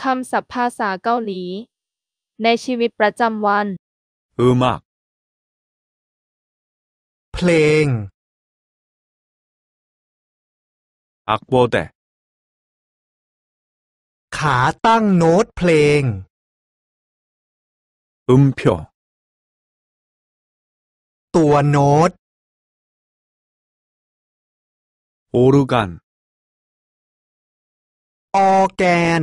คำศัพท์ภาษาเกาหลีในชีวิตประจำวันอืมากเพลงอักบเดขาตั้งโน้ตเพลงอ음표ตัวโน้ตแกนออร์แกน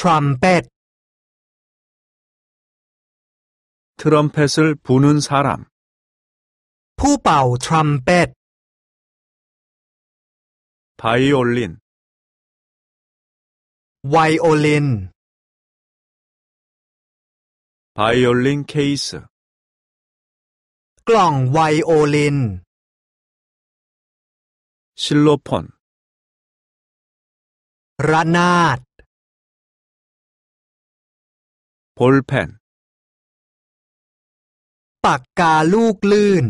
trumpet 트럼펫을 부는 사람 ผู้เป่า trumpet 바이올린 violin 바이올린 케이스 กล่องไวโอลิน 실로폰 라낫 볼펜ปากกาลูกลื่น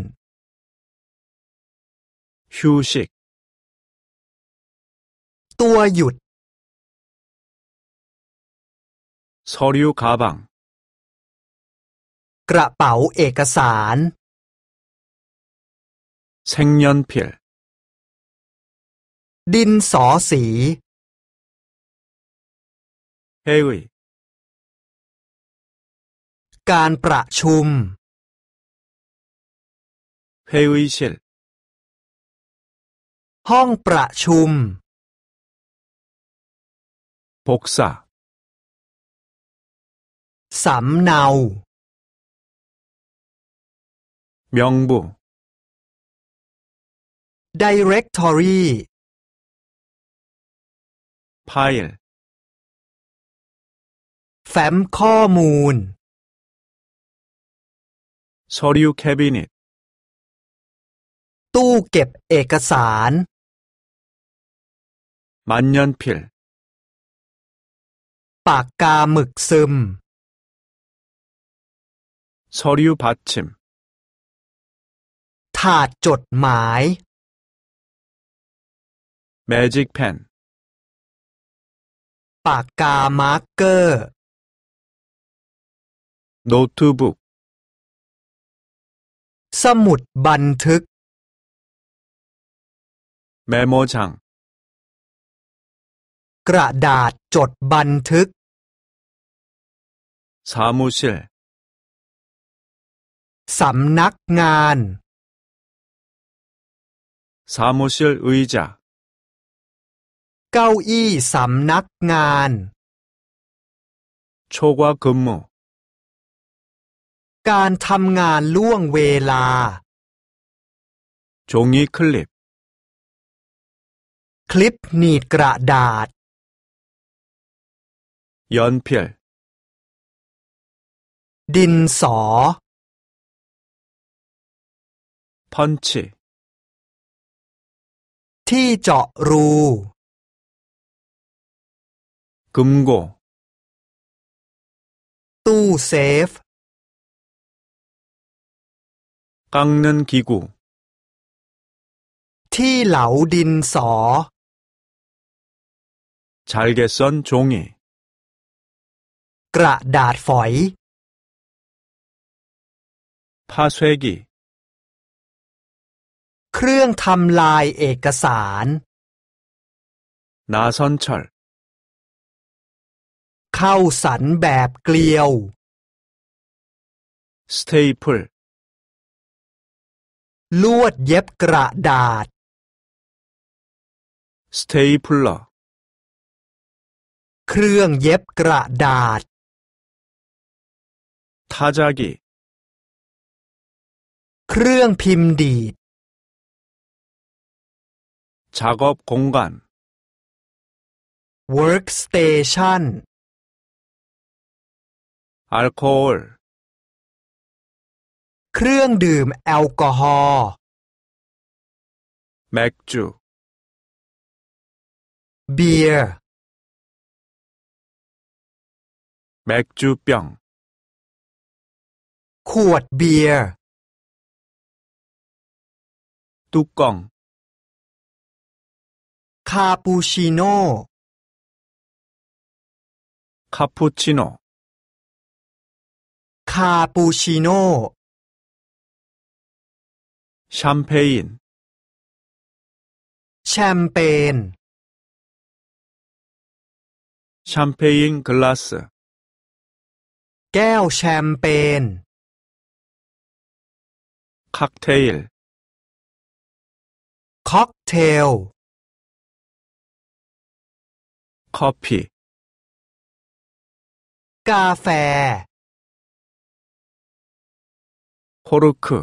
휴식ตัวหยุดอ서류가방กระเป๋าเอกสารเ색연필ดินสอสี해의การประชุม회의실ห้องประชุม복사สำเนา명부ดิเรกทอรี파ไฟล์แฟ้มข้อมูล 서류 캐비닛 ตู้เก็บเอกสาร 만년필 ปากกาหมึกซึม 서류 받침 ถาดจดหมาย 매직펜 ปากกามาร์กเกอร์ 노트북 สมุดบันทึกเมโมจังกระดาษจดบันทึกสามุชิลสำนักงานสามุชิลอุยจาเก้าอี้สำนักงานช่วงว่า근무การทำงานล่วงเวลา종이클립คลิปหนีดกระดาษ연필ดินสอ펀ีที่เจาะรู금고ตู้เซฟ깎는기구ที่เหลาดินสอ잘게썬종이กระดาษฝอย파쇄기เครื่องทำลายเอกสาร나선철เข้าสันแบบเกลียว스테이플ลวดเย็บกระดาษ Stapler เครื่องเย็บกระดาษ tajagi เครื่องพิมพ์ดีด작업공간 workstation 알코올เครื่องดื่มแอลกอฮอล์맥주เบียร์맥주병ขวดเบียร์ตุกองคาปูชิโน่คาปูชิโน่คาปูชิโน่แชมเปญแชมเปญแชมเปญกลาสแก้วแชมเปญค็อกเทลค็อกเทลคอฟฟี่กาแฟฮฮรุคุ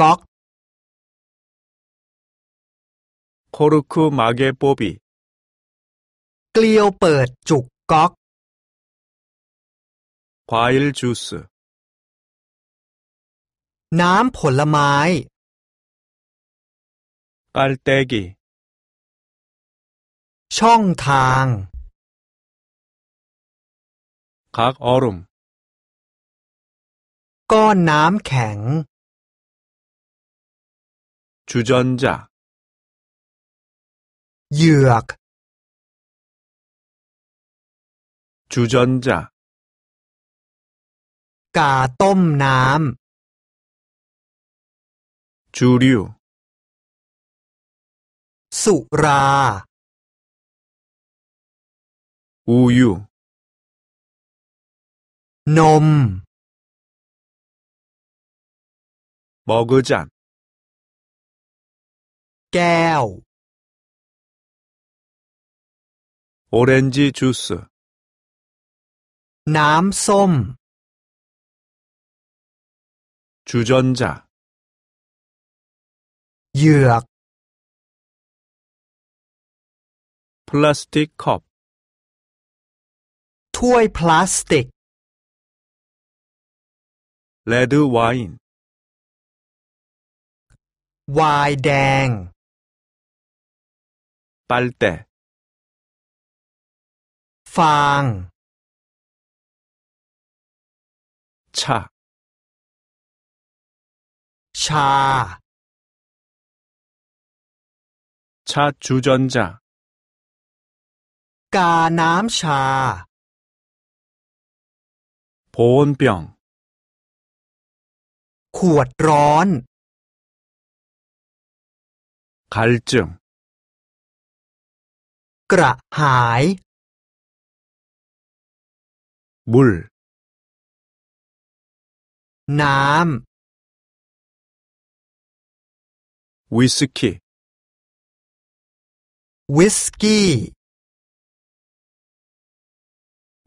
ก๊อกโครุคุมาเกโปบีเกลียวเปิดจุกก๊อกลจูสน้ำผลไม้กลเตกีช่องทางกรุมก้อนน้ำแข็ง 주전자 유학 주전자 가똠남 주류 수라 우유 놈 먹으잔 แก้วออเรนจิจูสน้ำส้มจูจนจาเยือก พลาสติกคอปถ้วยพลาสติกเลดูไวน์ไวน์แดง 빨대 빵 차, 샤, 차 주전자, 까남น 보온병, 쿠어ดร 갈증, กระหายบุลน้ำ วิสกี้ วิสกี้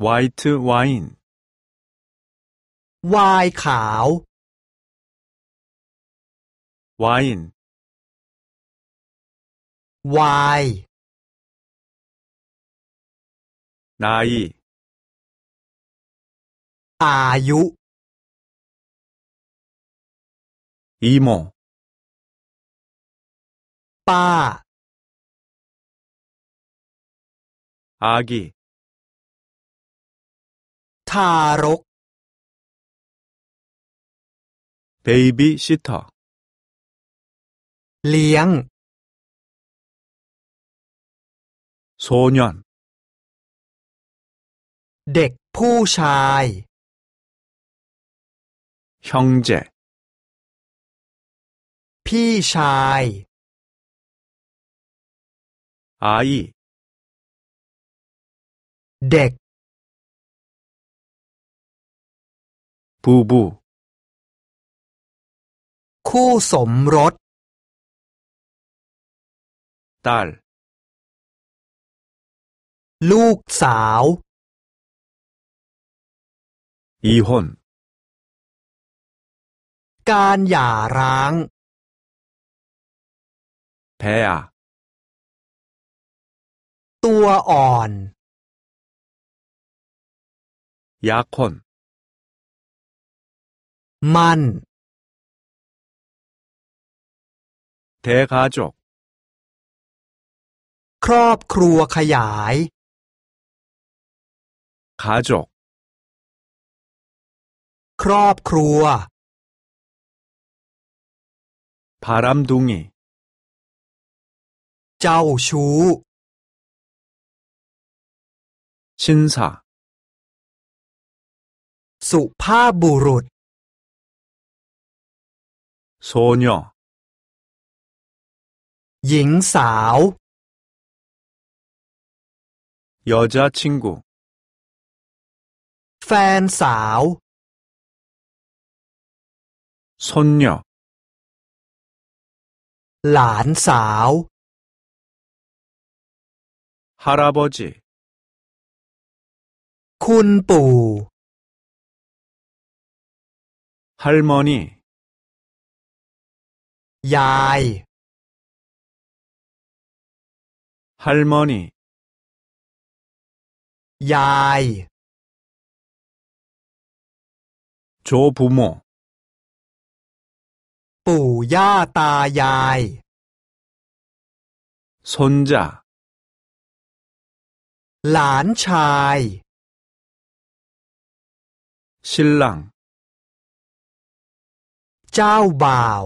ไวท์ไวน์วายขาว ไวน์ไวน์ 나이 아유 이모 빠 아기 타옥 베이비 시터 리앙 소년 เด็กผู้ชาย형제พี่ชาย아이เด็ก부부คู่สมรส딸ลูกสาว이혼การหย่าร้างแพ้ตัวอ่อนยาคนมันเทคาจกครอบครัวขยายขาจกครอบครัว바람둥이เจ้าชู้ชินสาสุภาพบุรุษโซเหญิงสาวยอจาชิงกูแฟนสาว 손녀 란사오 할아버지 쿤뿌 할머니 야이 할머니 야이 조부모 ปู่ย่าตายาย손자หลานชาย신랑เจ้าบ่าว